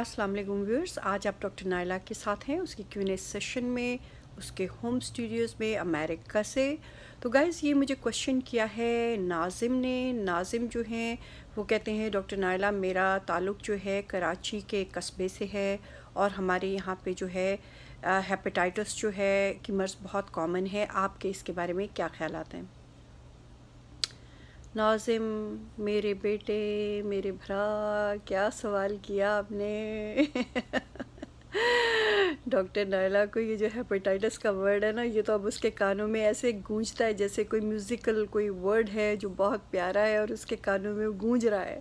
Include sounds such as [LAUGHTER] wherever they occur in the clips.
अस्सलाम वालेकुम व्यूअर्स आज आप डॉक्टर नायला के साथ हैं उसकी क्यूने सेशन में उसके होम स्टूडियोज़ में अमेरिका से तो गाइज़ ये मुझे क्वेश्चन किया है नाजिम ने नाजिम जो हैं वो कहते हैं डॉक्टर नायला मेरा ताल्लुक़ जो है कराची के कस्बे से है और हमारे यहाँ पे जो है हेपेटाइटिस जो है कि मर्ज़ बहुत कॉमन है आपके इसके बारे में क्या ख्याल आते हैं नाजिम मेरे बेटे मेरे भरा क्या सवाल किया आपने [LAUGHS] डॉक्टर नायला को ये जो हेपेटाइटिस का वर्ड है ना ये तो अब उसके कानों में ऐसे गूंजता है जैसे कोई म्यूज़िकल कोई वर्ड है जो बहुत प्यारा है और उसके कानों में गूंज रहा है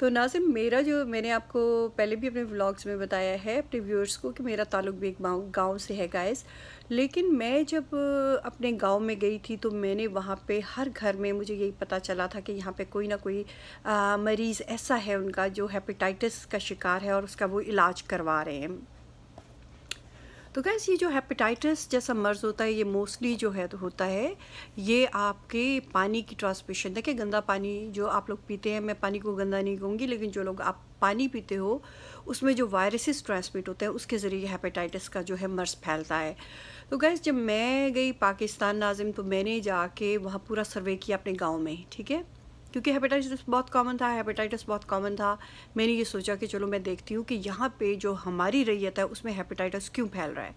तो नाजिम मेरा जो मैंने आपको पहले भी अपने व्लॉग्स में बताया है अपने व्यूअर्स को कि मेरा ताल्लुक भी एक गांव से है गाइस लेकिन मैं जब अपने गांव में गई थी तो मैंने वहाँ पे हर घर में मुझे यही पता चला था कि यहाँ पे कोई ना कोई आ, मरीज़ ऐसा है उनका जो हेपेटाइटिस का शिकार है और उसका वो इलाज करवा रहे हैं तो गैस ये जो हेपेटाइटिस जैसा मर्ज़ होता है ये मोस्टली जो है तो होता है ये आपके पानी की ट्रांसमिशन देखिए गंदा पानी जो आप लोग पीते हैं मैं पानी को गंदा नहीं कहूँगी लेकिन जो लोग आप पानी पीते हो उसमें जो वायरसेस ट्रांसमिट होते हैं उसके ज़रिए हेपेटाइटिस का जो है मर्ज फैलता है तो गैस जब मैं गई पाकिस्तान नाजिम तो मैंने जाके वहाँ पूरा सर्वे किया अपने गाँव में ठीक है क्योंकि हेपेटाइटिस बहुत कॉमन था हेपेटाइटिस बहुत कॉमन था मैंने ये सोचा कि चलो मैं देखती हूँ कि यहाँ पे जो हमारी रैयत है उसमें हेपेटाइटिस क्यों फैल रहा है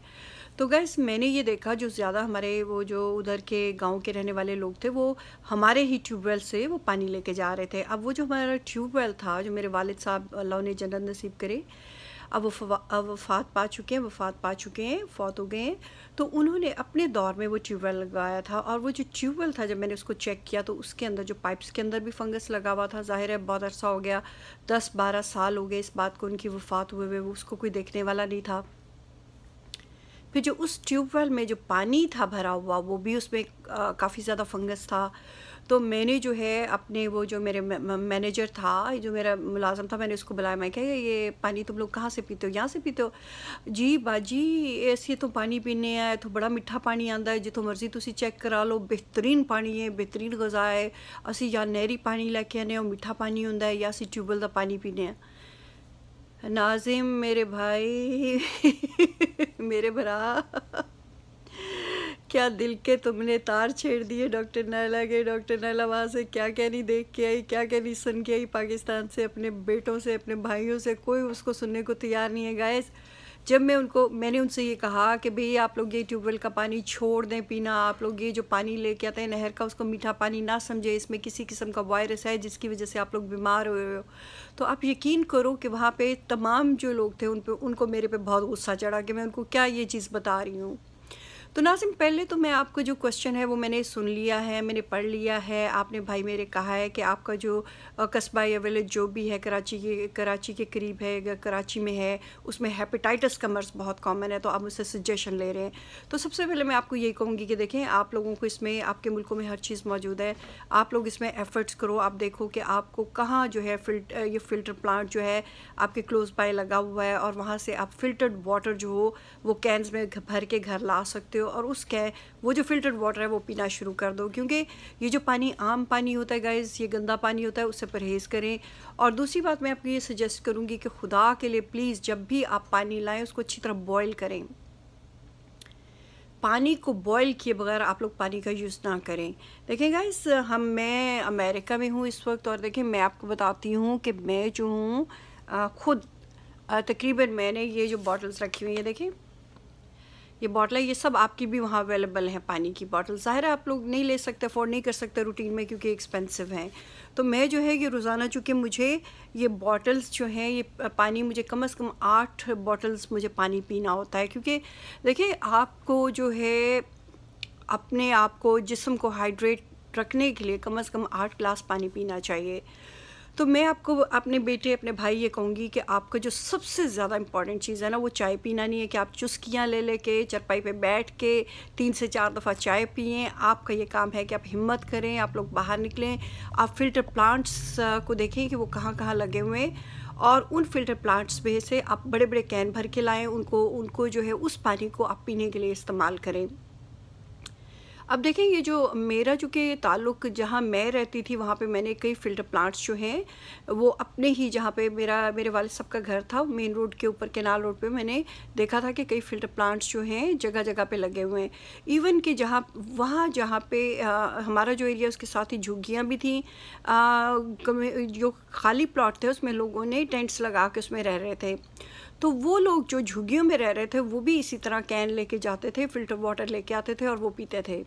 तो गैस मैंने ये देखा जो ज़्यादा हमारे वो जो उधर के गांव के रहने वाले लोग थे वो हमारे ही ट्यूबवेल से वो पानी लेके जा रहे थे अब वो जो हमारा ट्यूबवेल था जो मेरे वालद साहब अल्लाह ने जन्नत नसीब करे अब अब वफात पा चुके हैं वफात पा चुके हैं फौत हो गए हैं तो उन्होंने अपने दौर में वो ट्यूबवेल लगाया था और वो जो ट्यूबवेल था जब मैंने उसको चेक किया तो उसके अंदर जो पाइप्स के अंदर भी फंगस लगा हुआ था ज़ाहिर है बहुत अरसा हो गया दस बारह साल हो गए इस बात को उनकी वफात हुए हुए उसको कोई देखने वाला नहीं था फिर जो उस ट्यूबवेल में जो पानी था भरा हुआ वो भी उसमें काफ़ी ज़्यादा फंगस था तो मैंने जो है अपने वो जो मेरे मैनेजर था जो मेरा मुलाजम था मैंने उसको बुलाया मैं कह ये पानी तुम लोग कहाँ से पीते हो यहाँ से पीते हो जी बाजी ऐसे तो पानी पीने आए तो बड़ा मिठा पानी आंदा है जितों मर्जी तुम चेक करा लो बेहतरीन पानी है बेहतरीन गजा है असं या नहरी पानी लैके आने मिठा पानी हों या असं ट्यूबवैल का पानी पीने नाजिम मेरे भाई [LAUGHS] मेरे भरा क्या दिल के तुमने तार छेड़ दिए डॉक्टर नायला के डॉक्टर नायला वहाँ से क्या क्या नहीं देख के आई क्या क्या नहीं सुन के आई पाकिस्तान से अपने बेटों से अपने भाइयों से कोई उसको सुनने को तैयार नहीं है गायस जब मैं उनको मैंने उनसे ये कहा कि भई आप लोग ये ट्यूबवेल का पानी छोड़ दें पीना आप लोग ये जो पानी लेके आते हैं नहर का उसको मीठा पानी ना समझे इसमें किसी किस्म का वायरस है जिसकी वजह से आप लोग बीमार हो हो तो आप यकीन करो कि वहाँ पे तमाम जो लोग थे उन पर उनको मेरे पे बहुत गुस्सा चढ़ा कि मैं उनको क्या ये चीज़ बता रही हूँ तो नाजिम पहले तो मैं आपको जो क्वेश्चन है वो मैंने सुन लिया है मैंने पढ़ लिया है आपने भाई मेरे कहा है कि आपका जो कस्बा या विलेज जो भी है कराची के कराची के करीब है कराची में है उसमें हेपेटाइटिस का मर्ज़ बहुत कॉमन है तो आप उससे सजेशन ले रहे हैं तो सबसे पहले मैं आपको यही कहूँगी कि देखें आप लोगों को इसमें आपके मुल्कों में हर चीज़ मौजूद है आप लोग इसमें एफ़र्ट्स करो आप देखो कि आपको कहाँ जो है फिल्ट ये फ़िल्टर प्लांट जो है आपके क्लोज बाय लगा हुआ है और वहाँ से आप फिल्टर्ड वाटर जो हो वो कैंस में भर के घर ला सकते हो सकते हो और उसके वो जो फिल्टर्ड वाटर है वो पीना शुरू कर दो क्योंकि ये जो पानी आम पानी होता है गाइज़ ये गंदा पानी होता है उससे परहेज़ करें और दूसरी बात मैं आपको ये सजेस्ट करूँगी कि खुदा के लिए प्लीज़ जब भी आप पानी लाएँ उसको अच्छी तरह बॉयल करें पानी को बॉयल किए बगैर आप लोग पानी का यूज़ ना करें देखें गाइस हम मैं अमेरिका में हूँ इस वक्त और देखें मैं आपको बताती हूँ कि मैं जो हूँ ख़ुद तकरीबन मैंने ये जो बॉटल्स रखी हुई हैं देखें ये बॉटलें ये सब आपकी भी वहाँ अवेलेबल हैं पानी की बॉटल ज़ाहिर है आप लोग नहीं ले सकते अफोर्ड नहीं कर सकते रूटीन में क्योंकि एक्सपेंसिव हैं तो मैं जो है ये रोज़ाना चूँकि मुझे ये बॉटल्स जो हैं ये पानी मुझे कम अज़ कम आठ बॉटल्स मुझे पानी पीना होता है क्योंकि देखिए आपको जो है अपने आप को जिसम को हाइड्रेट रखने के लिए कम अज़ कम आठ ग्लास पानी पीना चाहिए तो मैं आपको अपने बेटे अपने भाई ये कहूँगी कि आपको जो सबसे ज़्यादा इंपॉर्टेंट चीज़ है ना वो चाय पीना नहीं है कि आप चुस्कियाँ ले ले के चरपाई पे बैठ के तीन से चार दफ़ा चाय पिए आपका ये काम है कि आप हिम्मत करें आप लोग बाहर निकलें आप फिल्टर प्लांट्स को देखें कि वो कहाँ कहाँ लगे हुए हैं और उन फिल्टर प्लांट्स में से आप बड़े बड़े कैन भर के लाएँ उनको उनको जो है उस पानी को आप पीने के लिए इस्तेमाल करें अब देखें ये जो मेरा चूँकि ताल्लुक जहाँ मैं रहती थी वहाँ पे मैंने कई फिल्टर प्लांट्स जो हैं वो अपने ही जहाँ पे मेरा मेरे वाले सब का घर था मेन रोड के ऊपर केनाल रोड पे मैंने देखा था कि कई फिल्टर प्लांट्स जो हैं जगह जगह पे लगे हुए हैं इवन कि जहाँ वहाँ जहाँ पे आ, हमारा जो एरिया उसके साथ ही झुग्गियाँ भी थी आ, जो खाली प्लाट थे उसमें लोगों ने टेंट्स लगा के उसमें रह रहे थे तो वो लोग जो झुग्गियों में रह रहे थे वो भी इसी तरह कैन लेके जाते थे फिल्टर वाटर लेके आते थे और वो पीते थे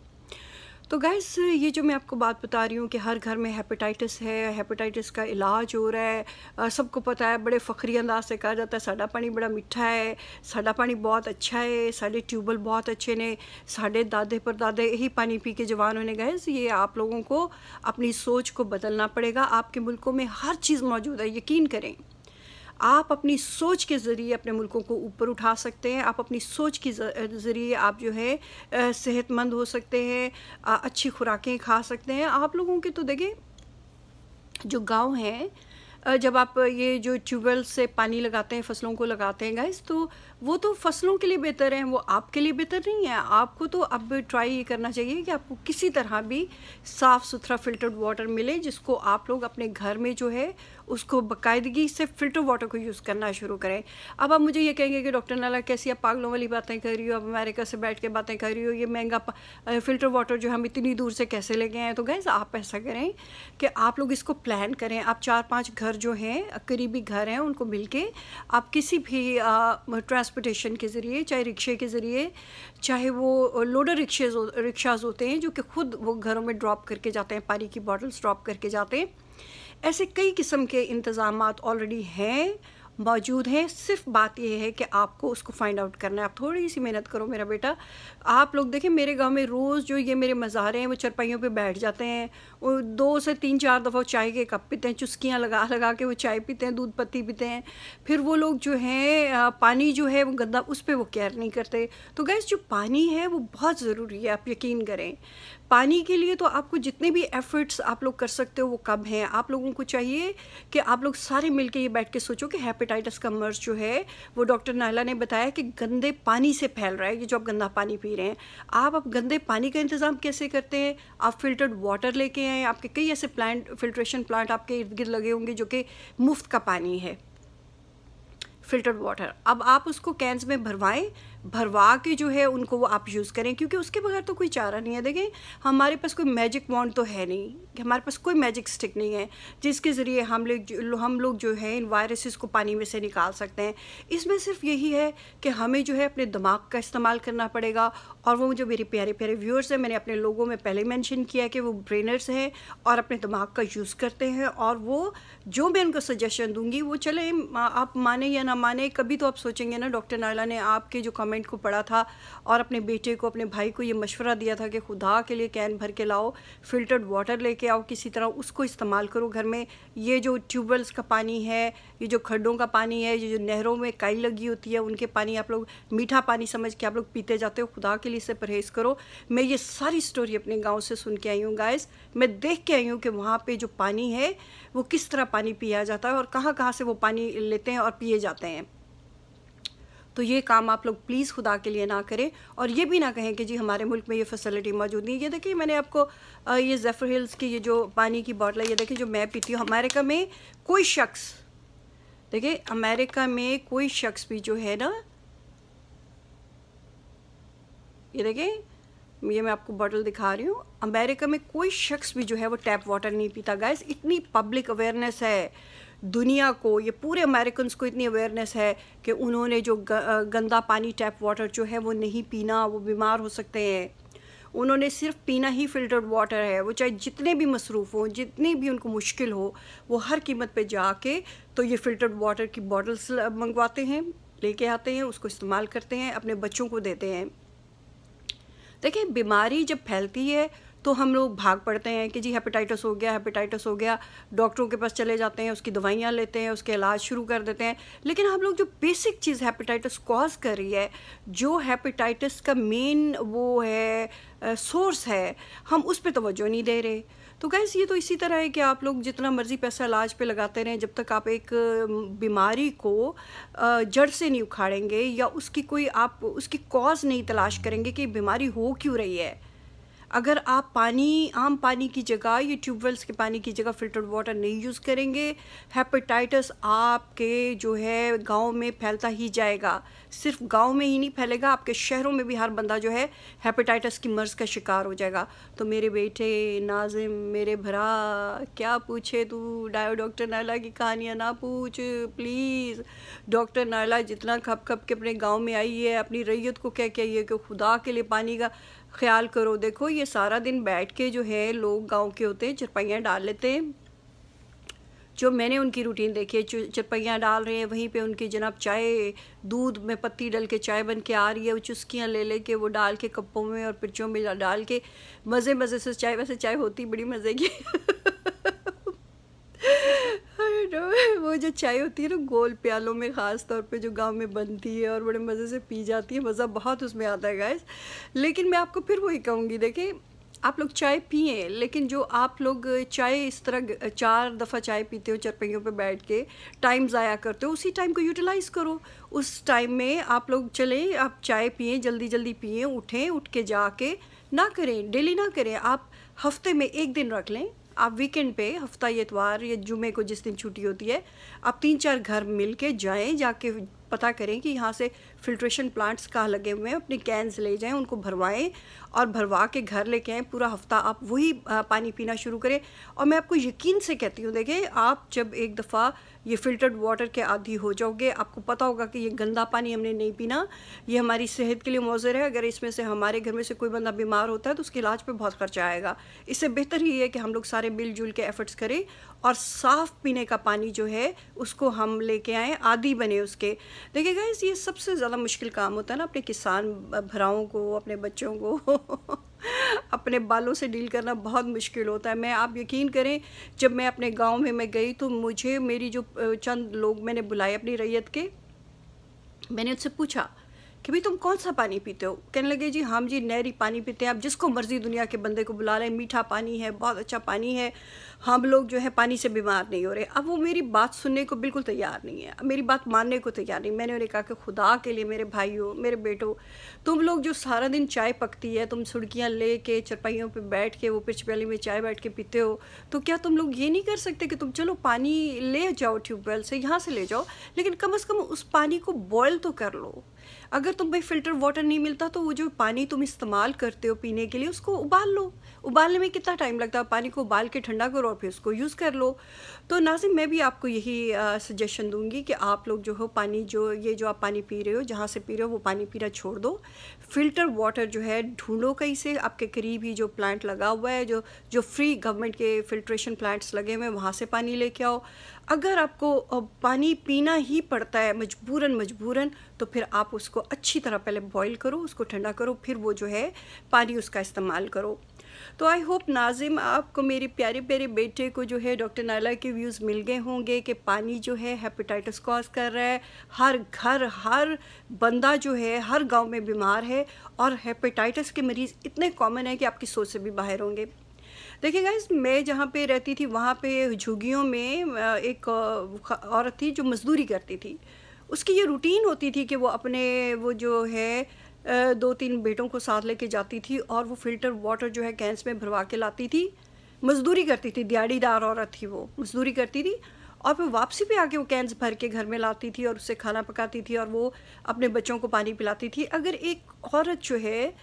तो गैस ये जो मैं आपको बात बता रही हूँ कि हर घर में हेपेटाइटिस है हेपेटाइटिस का इलाज हो रहा है सबको पता है बड़े फ़खरी अंदाज से कहा जाता है साढ़ा पानी बड़ा मिठा है साढ़ा पानी बहुत अच्छा है साढ़े ट्यूबल बहुत अच्छे ने साढ़े दादे पर दादे यही पानी पी के जवान होने गए ये आप लोगों को अपनी सोच को बदलना पड़ेगा आपके मुल्कों में हर चीज़ मौजूद है यकीन करें आप अपनी सोच के ज़रिए अपने मुल्कों को ऊपर उठा सकते हैं आप अपनी सोच के ज़रिए आप जो है सेहतमंद हो सकते हैं अच्छी खुराकें खा सकते हैं आप लोगों के तो देखें जो गांव हैं जब आप ये जो ट्यूबवेल से पानी लगाते हैं फसलों को लगाते हैं गैस तो वो तो फसलों के लिए बेहतर है वो आपके लिए बेहतर नहीं है आपको तो अब ट्राई ये करना चाहिए कि आपको किसी तरह भी साफ़ सुथरा फिल्टर्ड वाटर मिले जिसको आप लोग अपने घर में जो है उसको बाकायदगी से फिल्टर वाटर को यूज़ करना शुरू करें अब आप मुझे ये कहेंगे कि डॉक्टर नाला कैसी आप पागलों वाली बातें कर रही हो आप अमेरिका से बैठ के बातें कर रही हो ये महंगा फिल्टर वाटर जो हम इतनी दूर से कैसे ले गए हैं तो गैस आप ऐसा करें कि आप लोग इसको प्लान करें आप चार पाँच घर जो हैं करीबी घर हैं उनको मिल आप किसी भी ट्रांसपोर्टेशन के ज़रिए चाहे रिक्शे के ज़रिए चाहे वो लोडर रिक्शे रिक्शाज होते हैं जो कि खुद वो घरों में ड्रॉप करके जाते हैं पानी की बॉटल्स ड्रॉप करके जाते हैं ऐसे कई किस्म के इंतज़ाम ऑलरेडी हैं मौजूद हैं सिर्फ बात यह है कि आपको उसको फाइंड आउट करना है आप थोड़ी सी मेहनत करो मेरा बेटा आप लोग देखें मेरे गांव में रोज़ जो ये मेरे मज़ारे हैं वो चरपाइयों पे बैठ जाते हैं वो दो से तीन चार दफ़ा चाय के कप पीते हैं चुस्कियाँ लगा [LAUGHS] लगा के वो चाय पीते हैं दूध पत्ती पीते हैं फिर वो लोग जो हैं पानी जो है वो गंदा उस पर वो केयर नहीं करते तो गैस जो पानी है वो बहुत ज़रूरी है आप यकीन करें पानी के लिए तो आपको जितने भी एफर्ट्स आप लोग कर सकते हो वो कम हैं आप लोगों को चाहिए कि आप लोग सारे मिल के ये बैठ के सोचो कि हेपेटाइटिस का मर्ज जो है वो डॉक्टर नायला ने बताया कि गंदे पानी से फैल रहा है ये जो आप गंदा पानी पी रहे हैं आप अब गंदे पानी का इंतज़ाम कैसे करते हैं आप फिल्टर्ड वाटर लेके आएँ आपके कई ऐसे प्लांट फिल्ट्रेशन प्लांट आपके इर्द गिर्द लगे होंगे जो कि मुफ्त का पानी है फिल्टर्ड वाटर अब आप उसको कैंस में भरवाएं भरवा के जो है उनको वो आप यूज़ करें क्योंकि उसके बगैर तो कोई चारा नहीं है देखें हमारे पास कोई मैजिक वॉन्ड तो है नहीं हमारे पास कोई मैजिक स्टिक नहीं है जिसके ज़रिए हम लोग हम लोग जो है इन वायरसेस को पानी में से निकाल सकते हैं इसमें सिर्फ यही है कि हमें जो है अपने दिमाग का इस्तेमाल करना पड़ेगा और वो जो मेरे प्यारे प्यारे व्यूअर्स हैं मैंने अपने लोगों में पहले मैंशन किया कि वो ब्रेनर्स हैं और अपने दिमाग का यूज़ करते हैं और वो जो मैं उनको सजेशन दूँगी वो चले आप माने या ना माने कभी तो आप सोचेंगे ना डॉक्टर नायला ने आपके जो कमेंट कमेंट को पढ़ा था और अपने बेटे को अपने भाई को ये मशवरा दिया था कि खुदा के लिए कैन भर के लाओ फिल्टर्ड वाटर लेके आओ किसी तरह उसको इस्तेमाल करो घर में ये जो ट्यूबवेल्स का पानी है ये जो खड्डों का पानी है ये जो नहरों में काई लगी होती है उनके पानी आप लोग मीठा पानी समझ के आप लोग पीते जाते हो खुदा के लिए इसे परहेज़ करो मैं ये सारी स्टोरी अपने गाँव से सुन के आई हूँ गायस मैं देख के आई हूँ कि वहाँ पर जो पानी है वो किस तरह पानी पिया जाता है और कहाँ कहाँ से वो पानी लेते हैं और पिए जाते हैं तो ये काम आप लोग प्लीज़ खुदा के लिए ना करें और ये भी ना कहें कि जी हमारे मुल्क में ये फैसिलिटी मौजूद नहीं ये देखिए मैंने आपको ये जफर हिल्स की ये जो पानी की बॉटल है ये देखिए जो मैं पीती हूँ अमेरिका में कोई शख्स देखिए अमेरिका में कोई शख्स भी जो है ना ये देखें ये मैं आपको बॉटल दिखा रही हूँ अमेरिका में कोई शख्स भी जो है वो टैप वाटर नहीं पीता गैस इतनी पब्लिक अवेयरनेस है दुनिया को ये पूरे अमेरिकन को इतनी अवेयरनेस है कि उन्होंने जो गंदा पानी टैप वाटर जो है वो नहीं पीना वो बीमार हो सकते हैं उन्होंने सिर्फ पीना ही फिल्टर्ड वाटर है वो चाहे जितने भी मसरूफ़ हों जितनी भी उनको मुश्किल हो वो हर कीमत पे जाके तो ये फ़िल्टर्ड वाटर की बॉटल्स मंगवाते हैं लेके आते हैं उसको इस्तेमाल करते हैं अपने बच्चों को देते हैं देखिए बीमारी जब फैलती है तो हम लोग भाग पड़ते हैं कि जी हेपेटाइटिस हो गया हेपेटाइटिस हो गया डॉक्टरों के पास चले जाते हैं उसकी दवाइयाँ लेते हैं उसके इलाज शुरू कर देते हैं लेकिन हम लोग जो बेसिक चीज़ हेपेटाइटिस कॉज कर रही है जो हेपेटाइटिस का मेन वो है सोर्स है हम उस पर तोज्जो नहीं दे रहे तो गैस ये तो इसी तरह है कि आप लोग जितना मर्ज़ी पैसा इलाज पे लगाते रहें जब तक आप एक बीमारी को जड़ से नहीं उखाड़ेंगे या उसकी कोई आप उसकी कॉज नहीं तलाश करेंगे कि बीमारी हो क्यों रही है अगर आप पानी आम पानी की जगह ये ट्यूबवेल्स के पानी की जगह फ़िल्टर्ड वाटर नहीं यूज़ करेंगे हेपेटाइटिस आपके जो है गांव में फैलता ही जाएगा सिर्फ गांव में ही नहीं फैलेगा आपके शहरों में भी हर बंदा जो है हेपेटाइटिस की मर्ज़ का शिकार हो जाएगा तो मेरे बेटे नाजिम मेरे भरा क्या पूछे तू डायो डॉक्टर नाला की कहानियाँ ना पूछ प्लीज़ डॉक्टर नायला जितना खप खप के अपने गाँव में आई है अपनी रैयत को क्या क्या ये कि खुदा के लिए पानी का ख्याल करो देखो ये सारा दिन बैठ के जो है लोग गांव के होते हैं चरपाइयाँ डाल लेते हैं जो मैंने उनकी रूटीन देखी है चरपाइयाँ डाल रहे हैं वहीं पे उनकी जनाब चाय दूध में पत्ती डल के चाय बन के आ रही है वो चुस्कियाँ ले ले के वो डाल के कप्पों में और पिचों में डाल के मज़े मज़े से चाय वैसे चाय होती बड़ी मज़े की [LAUGHS] और वो जो चाय होती है ना गोल प्यालों में ख़ास तौर पे जो गांव में बनती है और बड़े मज़े से पी जाती है मज़ा बहुत उसमें आता है गाइस लेकिन मैं आपको फिर वही कहूँगी देखिए आप लोग चाय पिए लेकिन जो आप लोग चाय इस तरह चार दफ़ा चाय पीते हो चरपहियों पे बैठ के टाइम ज़ाया करते हो उसी टाइम को यूटिलाइज़ करो उस टाइम में आप लोग चलें आप चाय पिए जल्दी जल्दी पिए उठें उठ के जाके ना करें डेली ना करें आप हफ्ते में एक दिन रख लें आप वीकेंड पे हफ्ता एतवार या जुमे को जिस दिन छुट्टी होती है आप तीन चार घर मिल के जाएँ जाके पता करें कि यहाँ से फिल्ट्रेशन प्लांट्स कहाँ लगे हुए हैं अपने कैंस ले जाएं उनको भरवाएं और भरवा के घर लेके आएँ पूरा हफ्ता आप वही पानी पीना शुरू करें और मैं आपको यकीन से कहती हूँ देखें आप जब एक दफ़ा ये फ़िल्टर्ड वाटर के आदि हो जाओगे आपको पता होगा कि ये गंदा पानी हमने नहीं पीना ये हमारी सेहत के लिए मौजर है अगर इसमें से हमारे घर में से कोई बंदा बीमार होता है तो उसके इलाज पर बहुत खर्चा आएगा इससे बेहतर ही है कि हम लोग सारे मिलजुल के एफर्ट्स करें और साफ़ पीने का पानी जो है उसको हम लेके आएँ आदि बने उसके देखिए गए ये सबसे ज़्यादा ज़्यादा मुश्किल काम होता है ना अपने किसान भराओं को अपने बच्चों को [LAUGHS] अपने बालों से डील करना बहुत मुश्किल होता है मैं आप यकीन करें जब मैं अपने गांव में मैं गई तो मुझे मेरी जो चंद लोग मैंने बुलाए अपनी रैयत के मैंने उनसे पूछा कि भाई तुम कौन सा पानी पीते हो कहने लगे जी हम जी नहरी पानी पीते हैं आप जिसको मर्ज़ी दुनिया के बंदे को बुला लें मीठा पानी है बहुत अच्छा पानी है हम लोग जो है पानी से बीमार नहीं हो रहे अब वो मेरी बात सुनने को बिल्कुल तैयार नहीं है मेरी बात मानने को तैयार नहीं मैंने उन्हें कहा कि खुदा के लिए मेरे भाइयों मेरे बेटो तुम लोग जो सारा दिन चाय पकती है तुम सुड़कियाँ ले के चरपाइयों पर बैठ के वो पिच वैली में चाय बैठ के पीते हो तो क्या तुम लोग ये नहीं कर सकते कि तुम चलो पानी ले जाओ ट्यूबवेल से यहाँ से ले जाओ लेकिन कम अज़ कम उस पानी को बॉयल तो कर लो अगर तुम भाई फ़िल्टर वाटर नहीं मिलता तो वो जो पानी तुम इस्तेमाल करते हो पीने के लिए उसको उबाल लो उबालने में कितना टाइम लगता है पानी को उबाल के ठंडा करो और फिर उसको यूज़ कर लो तो नाजिम मैं भी आपको यही सजेशन दूंगी कि आप लोग जो हो पानी जो ये जो आप पानी पी रहे हो जहाँ से पी रहे हो वो पानी पीना छोड़ दो फ़िल्टर वाटर जो है ढूंढो कहीं से आपके करीब ही जो प्लांट लगा हुआ है जो जो फ्री गवर्नमेंट के फिल्ट्रेशन प्लांट्स लगे हुए हैं वहाँ से पानी लेके आओ अगर आपको पानी पीना ही पड़ता है मजबूरन मजबूरन तो फिर आप उसको अच्छी तरह पहले बॉईल करो उसको ठंडा करो फिर वो जो है पानी उसका इस्तेमाल करो तो आई होप नाजिम आपको मेरे प्यारे प्यारे बेटे को जो है डॉक्टर नाला के व्यूज़ मिल गए होंगे कि पानी जो है हेपेटाइटिस कॉज कर रहा है हर घर हर बंदा जो है हर गांव में बीमार है और हेपेटाइटिस के मरीज़ इतने कॉमन है कि आपकी सोच से भी बाहर होंगे देखिए इस मैं जहाँ पे रहती थी वहाँ पे झुगियों में एक औरत थी जो मज़दूरी करती थी उसकी ये रूटीन होती थी कि वो अपने वो जो है दो तीन बेटों को साथ लेके जाती थी और वो फ़िल्टर वाटर जो है कैंस में भरवा के लाती थी मज़दूरी करती थी दिहाड़ीदार औरत थी वो मज़दूरी करती थी और फिर वापसी पे आके वो कैंस भर के घर में लाती थी और उससे खाना पकाती थी और वो अपने बच्चों को पानी पिलाती थी अगर एक औरत जो है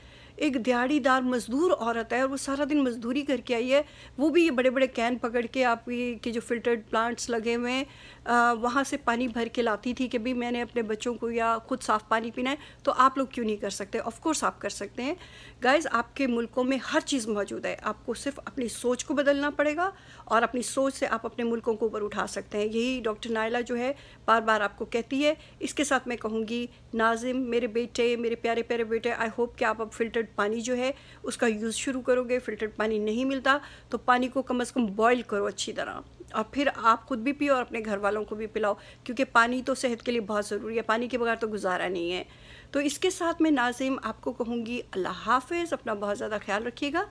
एक दिहाड़ीदार मज़दूर औरत है और वो सारा दिन मज़दूरी करके आई है वो भी ये बड़े बड़े कैन पकड़ के आपकी के जो फिल्टर्ड प्लांट्स लगे हुए हैं वहाँ से पानी भर के लाती थी कि भाई मैंने अपने बच्चों को या ख़ुद साफ़ पानी पीना है तो आप लोग क्यों नहीं कर सकते ऑफकोर्स आप कर सकते हैं गाइज़ आपके मुल्कों में हर चीज़ मौजूद है आपको सिर्फ अपनी सोच को बदलना पड़ेगा और अपनी सोच से आप अपने मुल्कों को ऊपर उठा सकते हैं यही डॉक्टर नायला जो है बार बार आपको कहती है इसके साथ मैं कहूँगी नाजिम मेरे बेटे मेरे प्यारे प्यारे बेटे आई होप कि आप अब फिल्टर फ़िल्टर्ड पानी जो है उसका यूज़ शुरू करोगे फ़िल्टर्ड पानी नहीं मिलता तो पानी को कम अज़ कम बॉयल करो अच्छी तरह और फिर आप खुद भी पियो और अपने घर वालों को भी पिलाओ क्योंकि पानी तो सेहत के लिए बहुत ज़रूरी है पानी के बगैर तो गुजारा नहीं है तो इसके साथ मैं नाजिम आपको कहूँगी अल्लाह हाफिज़ अपना बहुत ज़्यादा ख्याल रखिएगा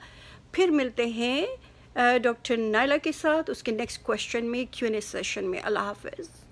फिर मिलते हैं डॉक्टर नायला के साथ उसके नेक्स्ट क्वेश्चन में क्यू सेशन में अल्लाह हाफिज़